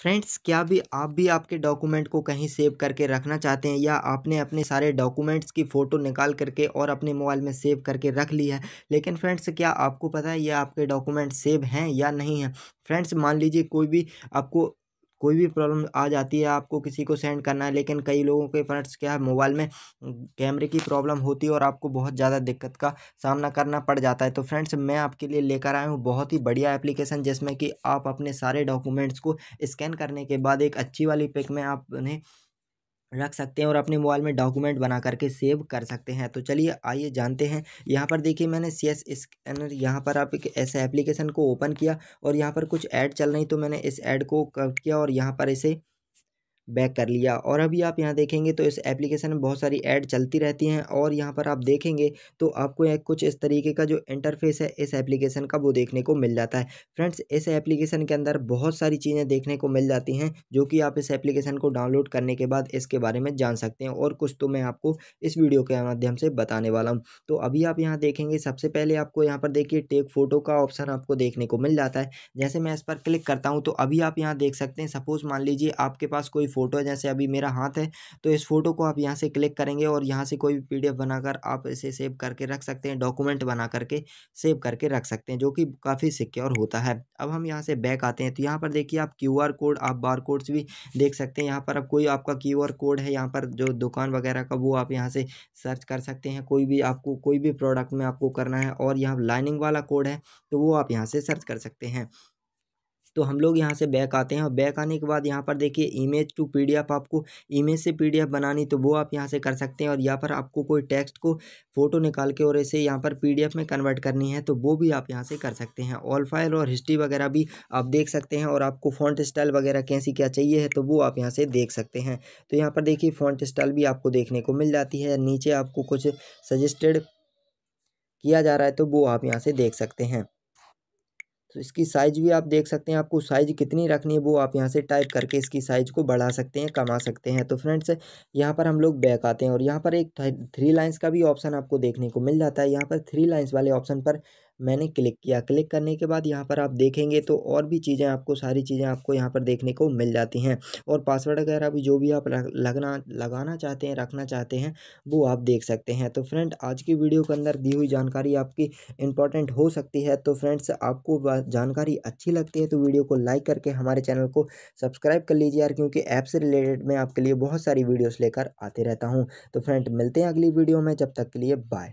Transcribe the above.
friends क्या भी आप भी आपके डॉक्यूमेंट को कहीं सेव करके रखना चाहते हैं या आपने अपने सारे डॉक्यूमेंट्स की फ़ोटो निकाल करके और अपने मोबाइल में सेव करके रख ली है लेकिन फ्रेंड्स क्या आपको पता है ये आपके डॉक्यूमेंट सेव हैं या नहीं हैं फ्रेंड्स मान लीजिए कोई भी आपको कोई भी प्रॉब्लम आ जाती है आपको किसी को सेंड करना है लेकिन कई लोगों के फ्रेंड्स क्या है मोबाइल में कैमरे की प्रॉब्लम होती है और आपको बहुत ज़्यादा दिक्कत का सामना करना पड़ जाता है तो फ्रेंड्स मैं आपके लिए लेकर आया हूँ बहुत ही बढ़िया एप्लीकेशन जिसमें कि आप अपने सारे डॉक्यूमेंट्स को स्कैन करने के बाद एक अच्छी वाली पिक में आप उन्हें रख सकते हैं और अपने मोबाइल में डॉक्यूमेंट बना करके सेव कर सकते हैं तो चलिए आइए जानते हैं यहाँ पर देखिए मैंने सी एस स्कैनर यहाँ पर आप एक ऐसे एप्लीकेशन को ओपन किया और यहाँ पर कुछ ऐड चल रही तो मैंने इस ऐड को कर किया और यहाँ पर इसे बैक कर लिया और अभी आप यहाँ देखेंगे तो इस एप्लीकेशन में बहुत सारी ऐड चलती रहती हैं और यहाँ पर आप देखेंगे तो आपको एक कुछ इस तरीके का जो इंटरफेस है इस एप्लीकेशन का वो देखने को मिल जाता है फ्रेंड्स इस एप्लीकेशन के अंदर बहुत सारी चीज़ें देखने को मिल जाती हैं जो कि आप इस एप्लीकेशन को डाउनलोड करने के बाद इसके बारे में जान सकते हैं और कुछ तो मैं आपको इस वीडियो के माध्यम से बताने वाला हूँ तो अभी आप यहाँ देखेंगे सबसे पहले आपको यहाँ पर देखिए टेक फोटो का ऑप्शन आपको देखने को मिल जाता है जैसे मैं इस पर क्लिक करता हूँ तो अभी आप यहाँ देख सकते हैं सपोज़ मान लीजिए आपके पास कोई फ़ोटो है जैसे अभी मेरा हाथ है तो इस फ़ोटो को आप यहाँ से क्लिक करेंगे और यहाँ से कोई भी पी बनाकर आप इसे सेव करके रख सकते हैं डॉक्यूमेंट बना करके सेव करके रख सकते हैं जो कि काफ़ी सिक्योर होता है अब हम यहाँ से बैक आते हैं तो यहाँ पर देखिए आप क्यू कोड आप बार कोड्स भी देख सकते हैं यहाँ पर अब कोई आपका क्यू कोड है यहाँ पर जो दुकान वगैरह का वो आप यहाँ से सर्च कर सकते हैं कोई भी आपको कोई भी प्रोडक्ट में आपको करना है और यहाँ लाइनिंग वाला कोड है तो वो आप यहाँ से सर्च कर सकते हैं तो हम लोग यहाँ से बैक आते हैं और बैक आने के बाद यहाँ पर देखिए इमेज टू पी आपको इमेज से पी बनानी तो वो आप यहाँ से कर सकते हैं और यहाँ पर आपको कोई टेक्स्ट को फोटो निकाल के और ऐसे यहाँ पर पी में कन्वर्ट करनी है तो वो भी आप यहाँ से कर सकते हैं ऑल फाइल और हिस्ट्री वगैरह भी आप देख सकते हैं और आपको फॉन्ट स्टाइल वगैरह कैसी क्या चाहिए है तो वो आप यहाँ से देख सकते हैं तो यहाँ पर देखिए फॉन्ट स्टाइल भी आपको देखने को मिल जाती है नीचे आपको कुछ सजेस्टेड किया जा रहा है तो वो आप यहाँ से देख सकते हैं तो इसकी साइज़ भी आप देख सकते हैं आपको साइज़ कितनी रखनी है वो आप यहाँ से टाइप करके इसकी साइज़ को बढ़ा सकते हैं कमा सकते हैं तो फ्रेंड्स यहाँ पर हम लोग बैक आते हैं और यहाँ पर एक थ्री लाइंस का भी ऑप्शन आपको देखने को मिल जाता है यहाँ पर थ्री लाइंस वाले ऑप्शन पर मैंने क्लिक किया क्लिक करने के बाद यहाँ पर आप देखेंगे तो और भी चीज़ें आपको सारी चीज़ें आपको यहाँ पर देखने को मिल जाती हैं और पासवर्ड वगैरह भी जो भी आप लगना लगाना चाहते हैं रखना चाहते हैं वो आप देख सकते हैं तो फ्रेंड आज की वीडियो के अंदर दी हुई जानकारी आपकी इंपॉर्टेंट हो सकती है तो फ्रेंड्स आपको जानकारी अच्छी लगती है तो वीडियो को लाइक करके हमारे चैनल को सब्सक्राइब कर लीजिए यार क्योंकि ऐप से रिलेटेड मैं आपके लिए बहुत सारी वीडियोस लेकर आते रहता हूँ तो फ्रेंड मिलते हैं अगली वीडियो में जब तक के लिए बाय